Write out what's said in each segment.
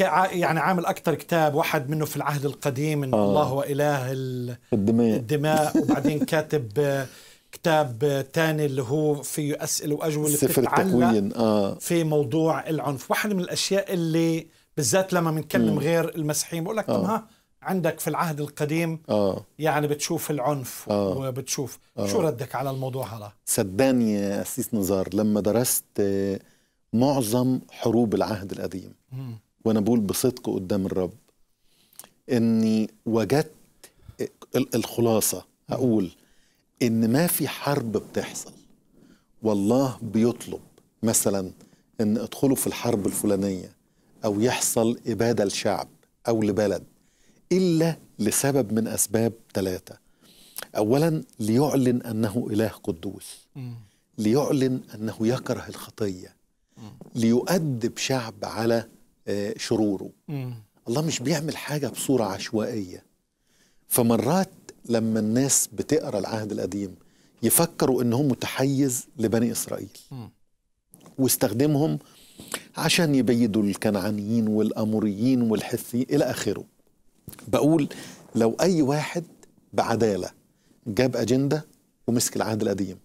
يعني عامل اكثر كتاب واحد منه في العهد القديم ان آه. الله هو اله الدماء الدماء وبعدين كاتب كتاب تاني اللي هو فيه اسئله واجوبه اللي بتتعلق آه. في موضوع العنف واحد من الاشياء اللي بالذات لما بنكلم غير المسيحيين بقول لك آه. طب ها عندك في العهد القديم آه. يعني بتشوف العنف آه. وبتشوف آه. شو ردك على الموضوع هذا صدقني يا أسيس نزار لما درست آه، معظم حروب العهد القديم مم. وانا بقول بصدق قدام الرب اني وجدت الخلاصه اقول ان ما في حرب بتحصل والله بيطلب مثلا ان ادخلوا في الحرب الفلانيه او يحصل اباده لشعب او لبلد الا لسبب من اسباب ثلاثه اولا ليعلن انه اله قدوس ليعلن انه يكره الخطيه ليؤدب شعب على آه، شروره مم. الله مش بيعمل حاجة بصورة عشوائية فمرات لما الناس بتقرأ العهد القديم يفكروا إنهم متحيز لبني إسرائيل مم. واستخدمهم عشان يبيدوا الكنعانيين والأموريين والحثيين إلى آخره بقول لو أي واحد بعدالة جاب أجندة ومسك العهد القديم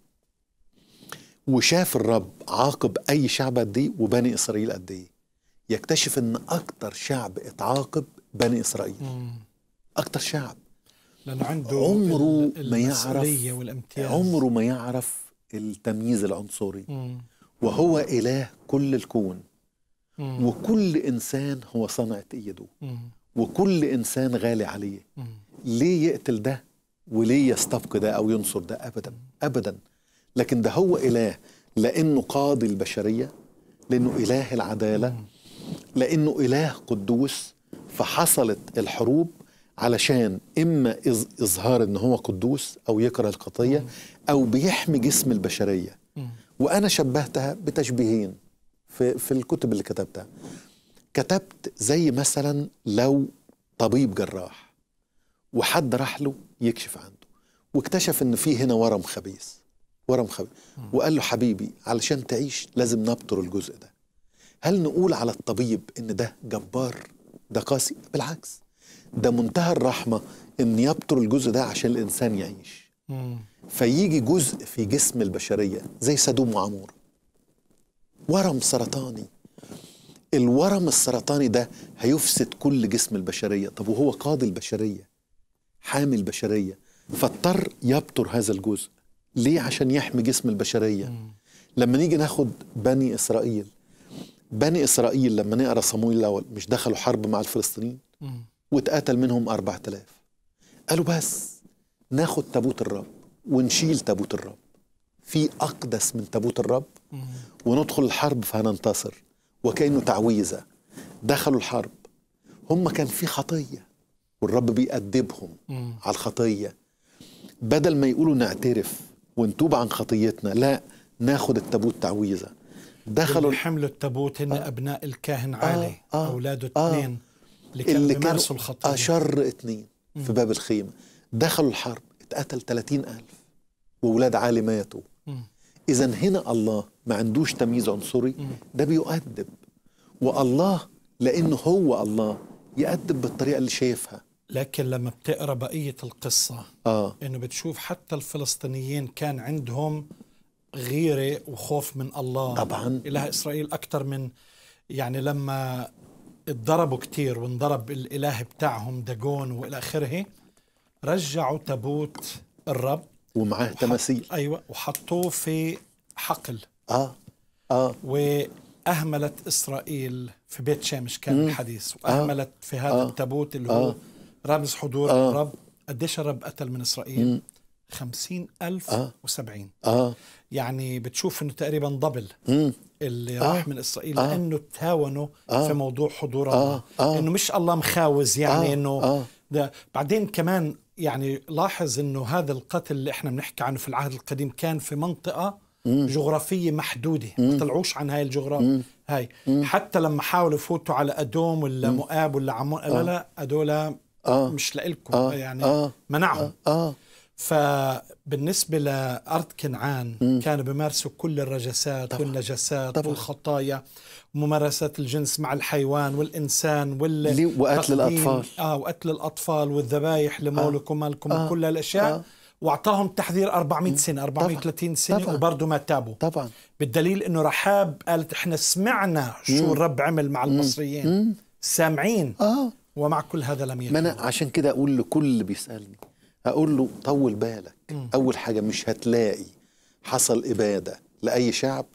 وشاف الرب عاقب أي شعب قد إيه وبني إسرائيل قد إيه يكتشف ان اكثر شعب اتعاقب بني اسرائيل اكثر شعب لانه عنده عمره ما يعرف والامتياز عمره ما يعرف التمييز العنصري مم. وهو اله كل الكون مم. وكل انسان هو صنعه ايده مم. وكل انسان غالي عليه مم. ليه يقتل ده وليه يستبق ده او ينصر ده ابدا ابدا لكن ده هو اله لانه قاضي البشريه لانه اله العداله مم. لأنه إله قدوس فحصلت الحروب علشان إما إظهار إن هو قدوس أو يكره القطية أو بيحمي جسم البشرية وأنا شبهتها بتشبيهين في, في الكتب اللي كتبتها كتبت زي مثلا لو طبيب جراح وحد راح له يكشف عنده واكتشف ان في هنا ورم خبيث ورم خبيث وقال له حبيبي علشان تعيش لازم نبطر الجزء ده هل نقول على الطبيب ان ده جبار ده قاسي بالعكس ده منتهى الرحمه ان يبطر الجزء ده عشان الانسان يعيش فيجي جزء في جسم البشريه زي سدوم وعمور ورم سرطاني الورم السرطاني ده هيفسد كل جسم البشريه طب وهو قاضي البشريه حامي البشريه فاضطر يبطر هذا الجزء ليه عشان يحمي جسم البشريه لما نيجي ناخد بني اسرائيل بني إسرائيل لما نقرأ صمويل الأول مش دخلوا حرب مع الفلسطينيين واتقتل منهم 4000 قالوا بس ناخد تابوت الرب ونشيل تابوت الرب في أقدس من تابوت الرب وندخل الحرب فهننتصر وكأنه تعويذة دخلوا الحرب هم كان في خطية والرب بيأدبهم على الخطية بدل ما يقولوا نعترف ونتوب عن خطيتنا لا ناخد التابوت تعويذة دخلوا حملوا التابوت هن آه ابناء الكاهن آه علي آه اولاده آه. اثنين آه اللي كانوا بيمارسوا الخطيه اشر اثنين في باب الخيمه دخلوا الحرب اتقتل 30000 واولاد علي ماتوا اذا هنا الله ما عندوش تمييز عنصري ده بيؤدب والله لانه هو الله يأدب بالطريقه اللي شايفها لكن لما بتقرا بقيه القصه آه. انه بتشوف حتى الفلسطينيين كان عندهم غيره وخوف من الله طبعا اله اسرائيل اكثر من يعني لما اتضربوا كثير وانضرب الاله بتاعهم داجون والى اخره رجعوا تابوت الرب ومعه تماثيل ايوه وحطوه في حقل اه اه واهملت اسرائيل في بيت شامش كان الحديث آه. واهملت آه. في هذا آه. التابوت اللي آه. هو رمز حضور آه. الرب قديش الرب قتل من اسرائيل مم. 50 ألف آه. و70 آه. يعني بتشوف انه تقريبا ضبل مم. اللي آه. راح من اسرائيل آه. لانه تهاونوا آه. في موضوع حضور آه. الله آه. آه. انه مش الله مخاوز يعني آه. انه آه. ده بعدين كمان يعني لاحظ انه هذا القتل اللي احنا بنحكي عنه في العهد القديم كان في منطقه مم. جغرافيه محدوده ما طلعوش عن هاي الجغرافيا هاي مم. حتى لما حاولوا يفوتوا على ادوم ولا مؤاب ولا عمون آه. لا لا آه. مش لإلكم آه. يعني آه. منعهم آه. آه. فبالنسبة لأرض كنعان مم. كانوا بيمارسوا كل الرجسات طبعا. والنجسات طبعا. والخطايا ممارسة الجنس مع الحيوان والإنسان وال وقتل الأطفال آه وقتل الأطفال والذبايح لمولك آه. آه. وكل الأشياء آه. واعطاهم تحذير 400 سنه 430 سنه طبعًا. وبرضه ما تابوا طبعا بالدليل انه رحاب قالت احنا سمعنا شو مم. الرب عمل مع المصريين مم. سامعين آه. ومع كل هذا لم يكن عشان كده اقول لكل اللي بيسالني اقول له طول بالك اول حاجه مش هتلاقي حصل اباده لاي شعب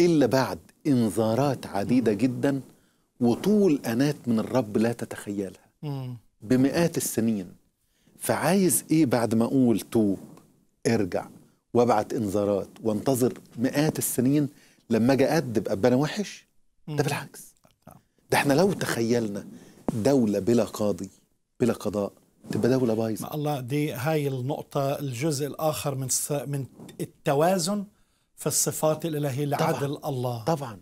الا بعد انذارات عديده جدا وطول انات من الرب لا تتخيلها بمئات السنين فعايز ايه بعد ما اقول توب ارجع وابعت انذارات وانتظر مئات السنين لما اجي أدب ابقى انا وحش ده بالعكس آه. ده احنا لو تخيلنا دوله بلا قاضي بلا قضاء تبقى دولة بايظة الله دي هاي النقطة الجزء الآخر من من التوازن في الصفات الإلهية لعدل الله طبعا